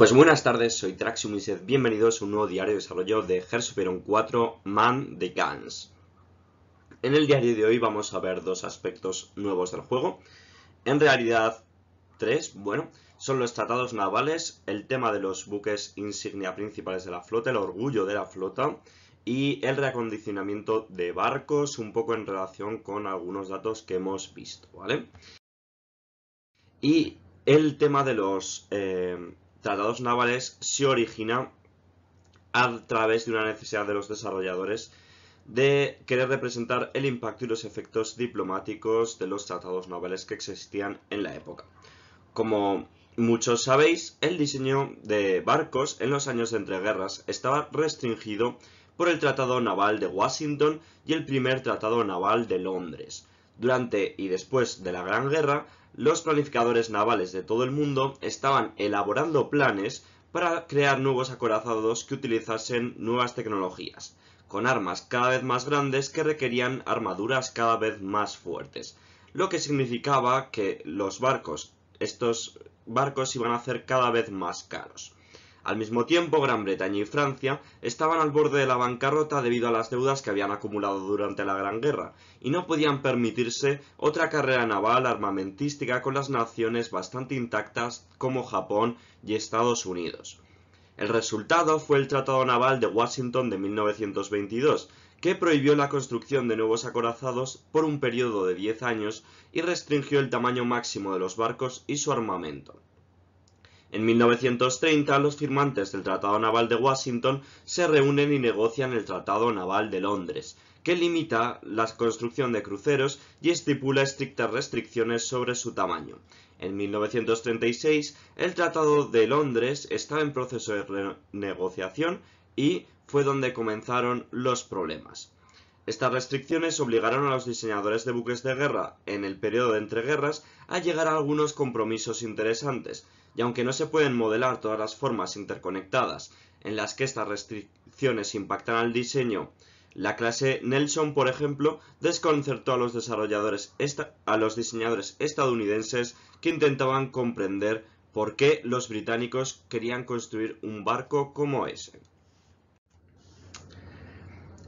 Pues buenas tardes, soy Traxxum bienvenidos a un nuevo diario de desarrollo de Hersoperon 4 Man the Guns. En el diario de hoy vamos a ver dos aspectos nuevos del juego. En realidad, tres, bueno, son los tratados navales, el tema de los buques insignia principales de la flota, el orgullo de la flota y el reacondicionamiento de barcos, un poco en relación con algunos datos que hemos visto, ¿vale? Y el tema de los eh, tratados navales se origina a través de una necesidad de los desarrolladores de querer representar el impacto y los efectos diplomáticos de los tratados navales que existían en la época. Como muchos sabéis, el diseño de barcos en los años de entreguerras estaba restringido por el Tratado Naval de Washington y el primer Tratado Naval de Londres. Durante y después de la Gran Guerra, los planificadores navales de todo el mundo estaban elaborando planes para crear nuevos acorazados que utilizasen nuevas tecnologías, con armas cada vez más grandes que requerían armaduras cada vez más fuertes, lo que significaba que los barcos, estos barcos iban a ser cada vez más caros. Al mismo tiempo, Gran Bretaña y Francia estaban al borde de la bancarrota debido a las deudas que habían acumulado durante la Gran Guerra, y no podían permitirse otra carrera naval armamentística con las naciones bastante intactas como Japón y Estados Unidos. El resultado fue el Tratado Naval de Washington de 1922, que prohibió la construcción de nuevos acorazados por un periodo de 10 años y restringió el tamaño máximo de los barcos y su armamento. En 1930, los firmantes del Tratado Naval de Washington se reúnen y negocian el Tratado Naval de Londres, que limita la construcción de cruceros y estipula estrictas restricciones sobre su tamaño. En 1936, el Tratado de Londres estaba en proceso de renegociación y fue donde comenzaron los problemas. Estas restricciones obligaron a los diseñadores de buques de guerra en el periodo de entreguerras a llegar a algunos compromisos interesantes, y aunque no se pueden modelar todas las formas interconectadas en las que estas restricciones impactan al diseño, la clase Nelson, por ejemplo, desconcertó a los a los diseñadores estadounidenses que intentaban comprender por qué los británicos querían construir un barco como ese.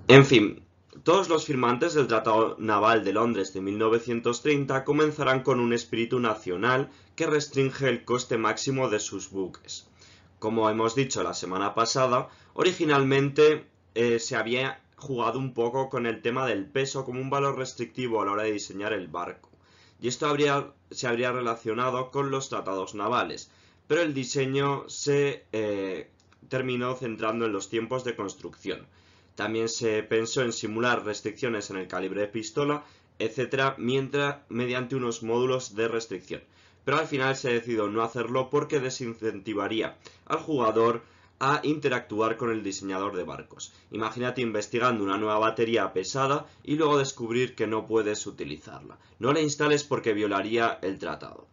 En fin, todos los firmantes del Tratado Naval de Londres de 1930 comenzarán con un espíritu nacional que restringe el coste máximo de sus buques. Como hemos dicho la semana pasada, originalmente eh, se había jugado un poco con el tema del peso como un valor restrictivo a la hora de diseñar el barco, y esto se habría relacionado con los tratados navales, pero el diseño se eh, terminó centrando en los tiempos de construcción. También se pensó en simular restricciones en el calibre de pistola, etcétera, mientras, mediante unos módulos de restricción. Pero al final se decidió no hacerlo porque desincentivaría al jugador a interactuar con el diseñador de barcos. Imagínate investigando una nueva batería pesada y luego descubrir que no puedes utilizarla. No la instales porque violaría el tratado.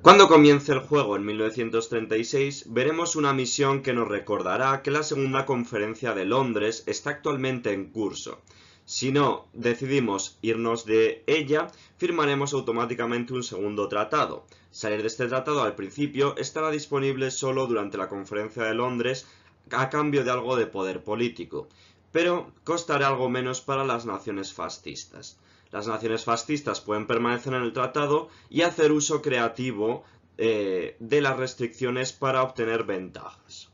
Cuando comience el juego en 1936, veremos una misión que nos recordará que la segunda conferencia de Londres está actualmente en curso. Si no decidimos irnos de ella, firmaremos automáticamente un segundo tratado. Salir de este tratado al principio estará disponible solo durante la conferencia de Londres a cambio de algo de poder político, pero costará algo menos para las naciones fascistas. Las naciones fascistas pueden permanecer en el tratado y hacer uso creativo eh, de las restricciones para obtener ventajas.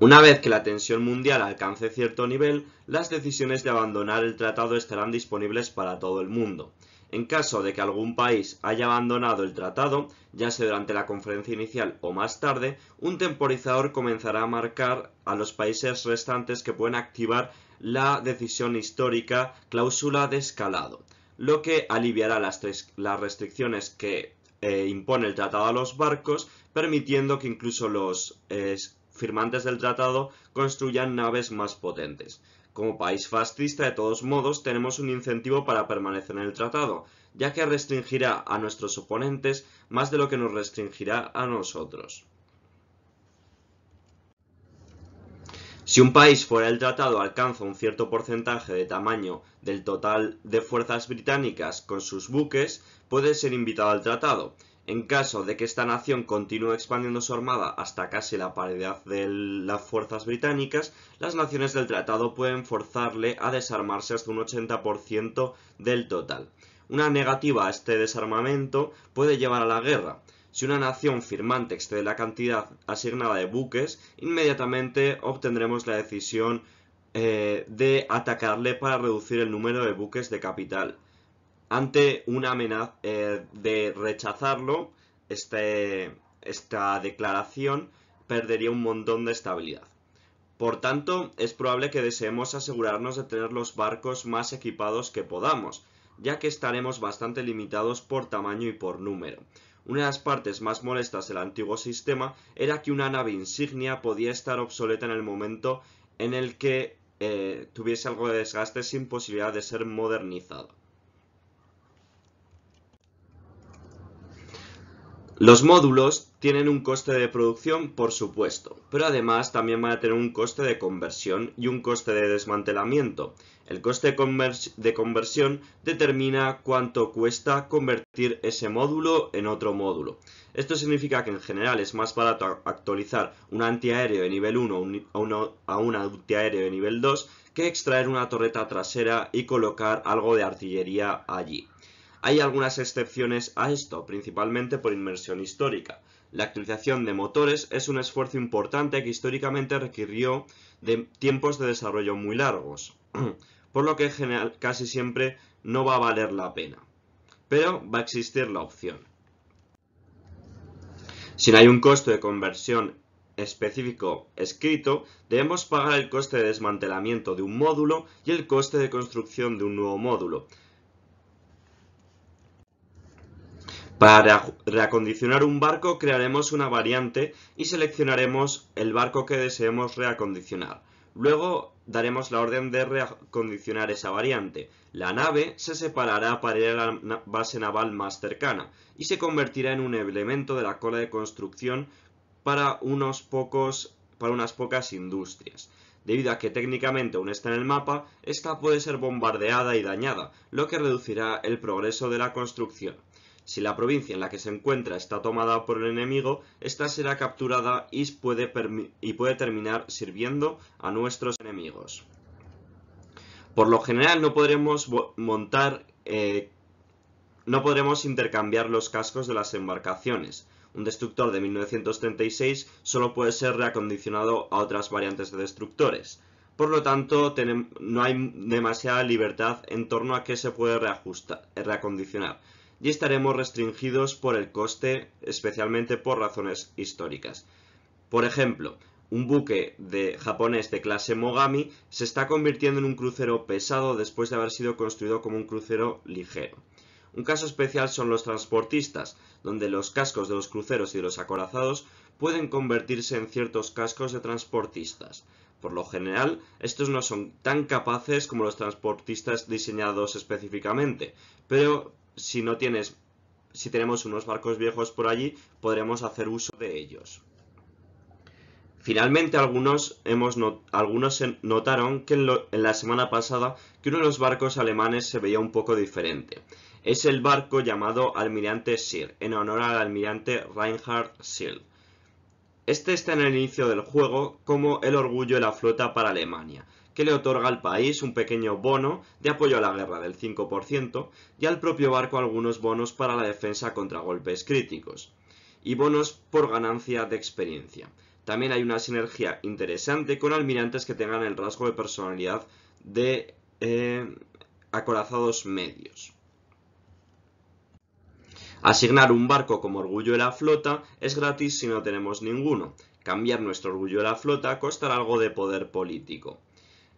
Una vez que la tensión mundial alcance cierto nivel, las decisiones de abandonar el tratado estarán disponibles para todo el mundo. En caso de que algún país haya abandonado el tratado, ya sea durante la conferencia inicial o más tarde, un temporizador comenzará a marcar a los países restantes que pueden activar la decisión histórica cláusula de escalado, lo que aliviará las, restricciones que eh, impone el tratado a los barcos, permitiendo que incluso los eh, firmantes del tratado construyan naves más potentes. Como país fascista, de todos modos, tenemos un incentivo para permanecer en el tratado, ya que restringirá a nuestros oponentes más de lo que nos restringirá a nosotros. Si un país fuera del tratado alcanza un cierto porcentaje de tamaño del total de fuerzas británicas con sus buques, puede ser invitado al tratado, en caso de que esta nación continúe expandiendo su armada hasta casi la paridad de las fuerzas británicas, las naciones del tratado pueden forzarle a desarmarse hasta un 80% del total. Una negativa a este desarmamento puede llevar a la guerra. Si una nación firmante excede la cantidad asignada de buques, inmediatamente obtendremos la decisión eh, de atacarle para reducir el número de buques de capital ante una amenaza eh, de rechazarlo, este, esta declaración perdería un montón de estabilidad. Por tanto, es probable que deseemos asegurarnos de tener los barcos más equipados que podamos, ya que estaremos bastante limitados por tamaño y por número. Una de las partes más molestas del antiguo sistema era que una nave insignia podía estar obsoleta en el momento en el que eh, tuviese algo de desgaste sin posibilidad de ser modernizado. Los módulos tienen un coste de producción, por supuesto, pero además también van a tener un coste de conversión y un coste de desmantelamiento. El coste de, conversión determina cuánto cuesta convertir ese módulo en otro módulo. Esto significa que en general es más barato actualizar un antiaéreo de nivel 1 a, un a un antiaéreo de nivel 2 que extraer una torreta trasera y colocar algo de artillería allí. Hay algunas excepciones a esto, principalmente por inmersión histórica. La actualización de motores es un esfuerzo importante que históricamente requirió de tiempos de desarrollo muy largos, por lo que general casi siempre no va a valer la pena. Pero va a existir la opción. Si no hay un costo de conversión específico escrito, debemos pagar el coste de desmantelamiento de un módulo y el coste de construcción de un nuevo módulo. Para reacondicionar un barco crearemos una variante y seleccionaremos el barco que deseemos reacondicionar. Luego daremos la orden de reacondicionar esa variante. La nave se separará para ir a la base naval más cercana y se convertirá en un elemento de la cola de construcción para, unos pocos, para unas pocas industrias. Debido a que técnicamente aún está en el mapa, esta puede ser bombardeada y dañada, lo que reducirá el progreso de la construcción. Si la provincia en la que se encuentra está tomada por el enemigo, ésta será capturada y puede, terminar sirviendo a nuestros enemigos. Por lo general no podremos montar, eh, no podremos intercambiar los cascos de las embarcaciones. Un destructor de 1936 solo puede ser reacondicionado a otras variantes de destructores. Por lo tanto, no hay demasiada libertad en torno a qué se puede reacondicionar y estaremos restringidos por el coste, especialmente por razones históricas. Por ejemplo, un buque de japonés de clase Mogami se está convirtiendo en un crucero pesado después de haber sido construido como un crucero ligero. Un caso especial son los transportistas, donde los cascos de los cruceros y de los acorazados pueden convertirse en ciertos cascos de transportistas. Por lo general, estos no son tan capaces como los transportistas diseñados específicamente, pero si no tienes, si tenemos unos barcos viejos por allí, podremos hacer uso de ellos. Finalmente, algunos, notaron que en, la semana pasada que uno de los barcos alemanes se veía un poco diferente. Es el barco llamado Almirante Sir, en honor al almirante Reinhard Sir este está en el inicio del juego como el orgullo de la flota para Alemania, que le otorga al país un pequeño bono de apoyo a la guerra del 5% y al propio barco algunos bonos para la defensa contra golpes críticos y bonos por ganancia de experiencia. También hay una sinergia interesante con almirantes que tengan el rasgo de personalidad de eh, acorazados medios. Asignar un barco como orgullo de la flota es gratis si no tenemos ninguno. Cambiar nuestro orgullo de la flota costará algo de poder político.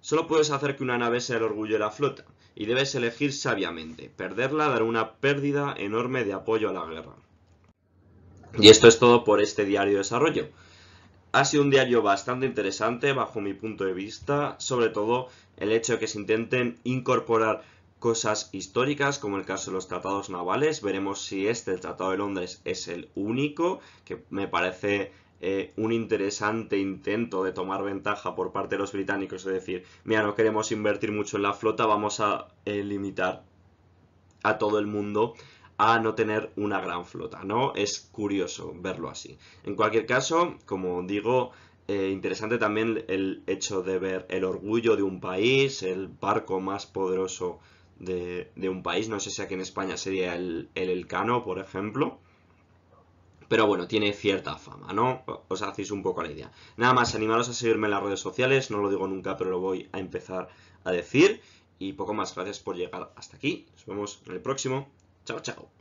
Solo puedes hacer que una nave sea el orgullo de la flota, y debes elegir sabiamente. Perderla dará una pérdida enorme de apoyo a la guerra. Y esto es todo por este diario de desarrollo. Ha sido un diario bastante interesante bajo mi punto de vista, sobre todo el hecho de que se intenten incorporar cosas históricas, como el caso de los tratados navales. Veremos si este, el Tratado de Londres, es el único, que me parece eh, un interesante intento de tomar ventaja por parte de los británicos, es decir, mira, no queremos invertir mucho en la flota, vamos a eh, limitar a todo el mundo a no tener una gran flota, ¿no? Es curioso verlo así. En cualquier caso, como digo, eh, interesante también el hecho de ver el orgullo de un país, el barco más poderoso de, un país. No sé si aquí en España sería el, el Elcano, por ejemplo. Pero bueno, tiene cierta fama, ¿no? Os hacéis un poco la idea. Nada más, animaros a seguirme en las redes sociales, no lo digo nunca, pero lo voy a empezar a decir. Y poco más, gracias por llegar hasta aquí. Nos vemos en el próximo. Chao, chao.